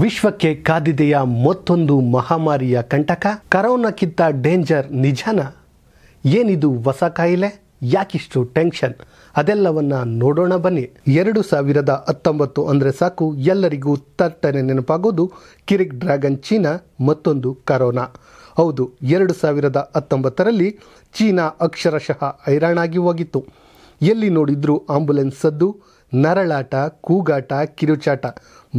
ವಿಶ್ವಕ್ಕೆ ಕಾದಿದೆಯ ಮತ್ತೊಂದು ಮಹಾಮಾರಿಯ ಕಂಟಕ ಕರೋನಾಕ್ಕಿಂತ ಡೇಂಜರ್ ನಿಜಾನ ಏನಿದು ಹೊಸ ಕಾಯಿಲೆ ಯಾಕಿಷ್ಟು ಟೆನ್ಷನ್ ಅದೆಲ್ಲವನ್ನ ನೋಡೋಣ ಬನ್ನಿ ಎರಡು ಸಾವಿರದ ಹತ್ತೊಂಬತ್ತು ಅಂದರೆ ಸಾಕು ಎಲ್ಲರಿಗೂ ತಟ್ಟನೆ ನೆನಪಾಗೋದು ಕಿರಿಕ್ ಡ್ರ್ಯಾಗನ್ ಚೀನಾ ಮತ್ತೊಂದು ಕರೋನಾ ಹೌದು ಎರಡು ಸಾವಿರದ ಹತ್ತೊಂಬತ್ತರಲ್ಲಿ ಚೀನಾ ಅಕ್ಷರಶಃ ಹೈರಾಣಾಗಿ ಹೋಗಿತ್ತು ಎಲ್ಲಿ ನೋಡಿದ್ರೂ ಆಂಬುಲೆನ್ಸ್ ಸದ್ದು ನರಳಾಟ ಕೂಗಾಟ ಕಿರುಚಾಟ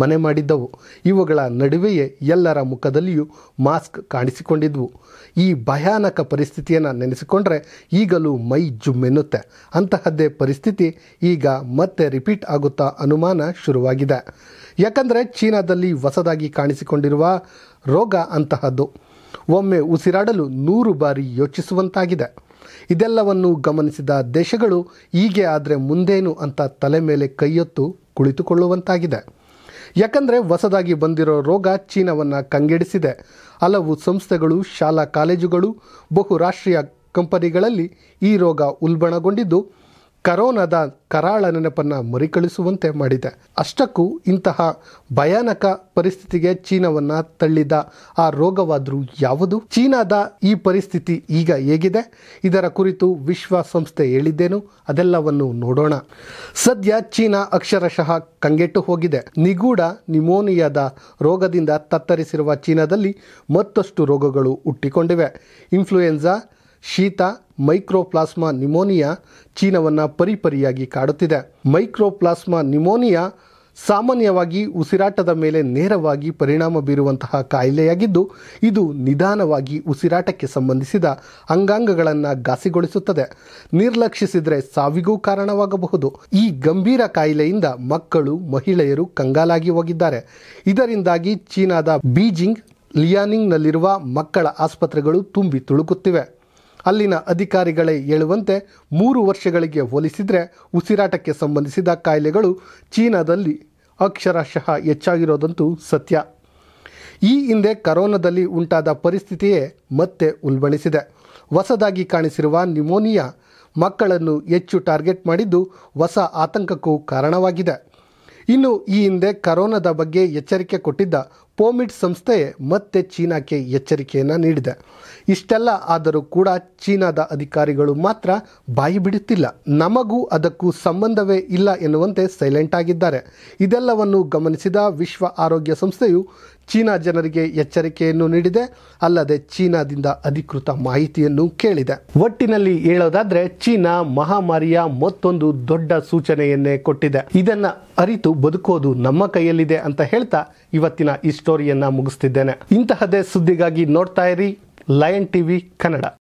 ಮನೆ ಮಾಡಿದ್ದವು ಇವುಗಳ ನಡುವೆಯೇ ಎಲ್ಲರ ಮುಖದಲ್ಲಿಯೂ ಮಾಸ್ಕ್ ಕಾಣಿಸಿಕೊಂಡಿದ್ವು ಈ ಭಯಾನಕ ಪರಿಸ್ಥಿತಿಯನ್ನು ನೆನೆಸಿಕೊಂಡ್ರೆ ಈಗಲೂ ಮೈ ಜುಮ್ಮೆನ್ನುತ್ತೆ ಅಂತಹದ್ದೇ ಪರಿಸ್ಥಿತಿ ಈಗ ಮತ್ತೆ ರಿಪೀಟ್ ಆಗುತ್ತಾ ಅನುಮಾನ ಶುರುವಾಗಿದೆ ಯಾಕಂದರೆ ಚೀನಾದಲ್ಲಿ ಹೊಸದಾಗಿ ಕಾಣಿಸಿಕೊಂಡಿರುವ ರೋಗ ಅಂತಹದ್ದು ಒಮ್ಮೆ ಉಸಿರಾಡಲು ನೂರು ಬಾರಿ ಯೋಚಿಸುವಂತಾಗಿದೆ ಇದೆಲ್ಲವನ್ನು ಗಮನಿಸಿದ ದೇಶಗಳು ಹೀಗೆ ಆದರೆ ಮುಂದೇನು ಅಂತ ತಲೆ ಮೇಲೆ ಕೈಯೊತ್ತು ಕುಳಿತುಕೊಳ್ಳುವಂತಾಗಿದೆ ಯಾಕಂದರೆ ಹೊಸದಾಗಿ ಬಂದಿರೋ ರೋಗ ಚೀನಾವನ್ನು ಕಂಗೆಡಿಸಿದೆ ಹಲವು ಸಂಸ್ಥೆಗಳು ಶಾಲಾ ಕಾಲೇಜುಗಳು ಬಹುರಾಷ್ಟ್ರೀಯ ಕಂಪನಿಗಳಲ್ಲಿ ಈ ರೋಗ ಉಲ್ಬಣಗೊಂಡಿದ್ದು ಕರೋನಾದ ಕರಾಳ ನೆನಪನ್ನು ಮರಿಕಳಿಸುವಂತೆ ಮಾಡಿದೆ ಅಷ್ಟಕ್ಕೂ ಇಂತಹ ಭಯಾನಕ ಪರಿಸ್ಥಿತಿಗೆ ಚೀನಾವನ್ನು ತಳ್ಳಿದ ಆ ರೋಗವಾದರೂ ಯಾವುದು ಚೀನಾದ ಈ ಪರಿಸ್ಥಿತಿ ಈಗ ಹೇಗಿದೆ ಇದರ ಕುರಿತು ವಿಶ್ವಸಂಸ್ಥೆ ಹೇಳಿದ್ದೇನು ಅದೆಲ್ಲವನ್ನು ನೋಡೋಣ ಸದ್ಯ ಚೀನಾ ಅಕ್ಷರಶಃ ಕಂಗೆಟ್ಟು ಹೋಗಿದೆ ನಿಗೂಢ ನಿಮೋನಿಯಾದ ರೋಗದಿಂದ ತತ್ತರಿಸಿರುವ ಚೀನಾದಲ್ಲಿ ಮತ್ತಷ್ಟು ರೋಗಗಳು ಹುಟ್ಟಿಕೊಂಡಿವೆ ಇನ್ಫ್ಲೂಯೆನ್ಸಾ ಶೀತ ಮೈಕ್ರೋಪ್ಲಾಸ್ಮಾ ನಿಮೋನಿಯಾ ಚೀನವನ್ನು ಪರಿಪರಿಯಾಗಿ ಕಾಡುತ್ತಿದೆ ಮೈಕ್ರೋಪ್ಲಾಸ್ಮಾ ನಿಮೋನಿಯಾ ಸಾಮಾನ್ಯವಾಗಿ ಉಸಿರಾಟದ ಮೇಲೆ ನೇರವಾಗಿ ಪರಿಣಾಮ ಬೀರುವಂತಹ ಕಾಯಿಲೆಯಾಗಿದ್ದು ಇದು ನಿಧಾನವಾಗಿ ಉಸಿರಾಟಕ್ಕೆ ಸಂಬಂಧಿಸಿದ ಅಂಗಾಂಗಗಳನ್ನು ಘಾಸಿಗೊಳಿಸುತ್ತದೆ ನಿರ್ಲಕ್ಷಿಸಿದರೆ ಸಾವಿಗೂ ಕಾರಣವಾಗಬಹುದು ಈ ಗಂಭೀರ ಕಾಯಿಲೆಯಿಂದ ಮಕ್ಕಳು ಮಹಿಳೆಯರು ಕಂಗಾಲಾಗಿ ಹೋಗಿದ್ದಾರೆ ಇದರಿಂದಾಗಿ ಚೀನಾದ ಬೀಜಿಂಗ್ ಲಿಯಾನಿಂಗ್ನಲ್ಲಿರುವ ಮಕ್ಕಳ ಆಸ್ಪತ್ರೆಗಳು ತುಂಬಿ ತುಳುಕುತ್ತಿವೆ ಅಲ್ಲಿನ ಅಧಿಕಾರಿಗಳೇ ಹೇಳುವಂತೆ ಮೂರು ವರ್ಷಗಳಿಗೆ ಹೋಲಿಸಿದರೆ ಉಸಿರಾಟಕ್ಕೆ ಸಂಬಂಧಿಸಿದ ಕಾಯಿಲೆಗಳು ಚೀನಾದಲ್ಲಿ ಅಕ್ಷರಶಃ ಹೆಚ್ಚಾಗಿರೋದಂತೂ ಸತ್ಯ ಈ ಹಿಂದೆ ಕರೋನಾದಲ್ಲಿ ಉಂಟಾದ ಪರಿಸ್ಥಿತಿಯೇ ಮತ್ತೆ ಉಲ್ಬಣಿಸಿದೆ ಹೊಸದಾಗಿ ಕಾಣಿಸಿರುವ ನ್ಯುಮೋನಿಯಾ ಮಕ್ಕಳನ್ನು ಹೆಚ್ಚು ಟಾರ್ಗೆಟ್ ಮಾಡಿದ್ದು ಹೊಸ ಆತಂಕಕ್ಕೂ ಕಾರಣವಾಗಿದೆ ಇನ್ನು ಈ ಹಿಂದೆ ಕರೋನಾದ ಬಗ್ಗೆ ಎಚ್ಚರಿಕೆ ಕೊಟ್ಟಿದ್ದ ಪೋಮಿಟ್ ಸಂಸ್ಥೆ ಮತ್ತೆ ಚೀನಾಕ್ಕೆ ಎಚ್ಚರಿಕೆಯನ್ನು ನೀಡಿದೆ ಇಷ್ಟೆಲ್ಲ ಆದರೂ ಕೂಡ ಚೀನಾದ ಅಧಿಕಾರಿಗಳು ಮಾತ್ರ ಬಾಯಿ ಬಿಡುತ್ತಿಲ್ಲ ನಮಗೂ ಅದಕ್ಕೂ ಸಂಬಂಧವೇ ಇಲ್ಲ ಎನ್ನುವಂತೆ ಸೈಲೆಂಟ್ ಆಗಿದ್ದಾರೆ ಇದೆಲ್ಲವನ್ನು ಗಮನಿಸಿದ ವಿಶ್ವ ಆರೋಗ್ಯ ಸಂಸ್ಥೆಯು ಚೀನಾ ಜನರಿಗೆ ಎಚ್ಚರಿಕೆಯನ್ನು ನೀಡಿದೆ ಅಲ್ಲದೆ ಚೀನಾದಿಂದ ಅಧಿಕೃತ ಮಾಹಿತಿಯನ್ನು ಕೇಳಿದೆ ಒಟ್ಟಿನಲ್ಲಿ ಹೇಳೋದಾದ್ರೆ ಚೀನಾ ಮಹಾಮಾರಿಯ ಮತ್ತೊಂದು ದೊಡ್ಡ ಸೂಚನೆಯನ್ನೇ ಕೊಟ್ಟಿದೆ ಇದನ್ನ ಅರಿತು ಬದುಕೋದು ನಮ್ಮ ಕೈಯಲ್ಲಿದೆ ಅಂತ ಹೇಳ್ತಾ ಇವತ್ತಿನ ಈ ಸ್ಟೋರಿಯನ್ನ ಮುಗಿಸ್ತಿದ್ದೇನೆ ಇಂತಹದೇ ಸುದ್ದಿಗಾಗಿ ನೋಡ್ತಾ ಇರಿ ಲಯನ್ ಟಿವಿ ಕನ್ನಡ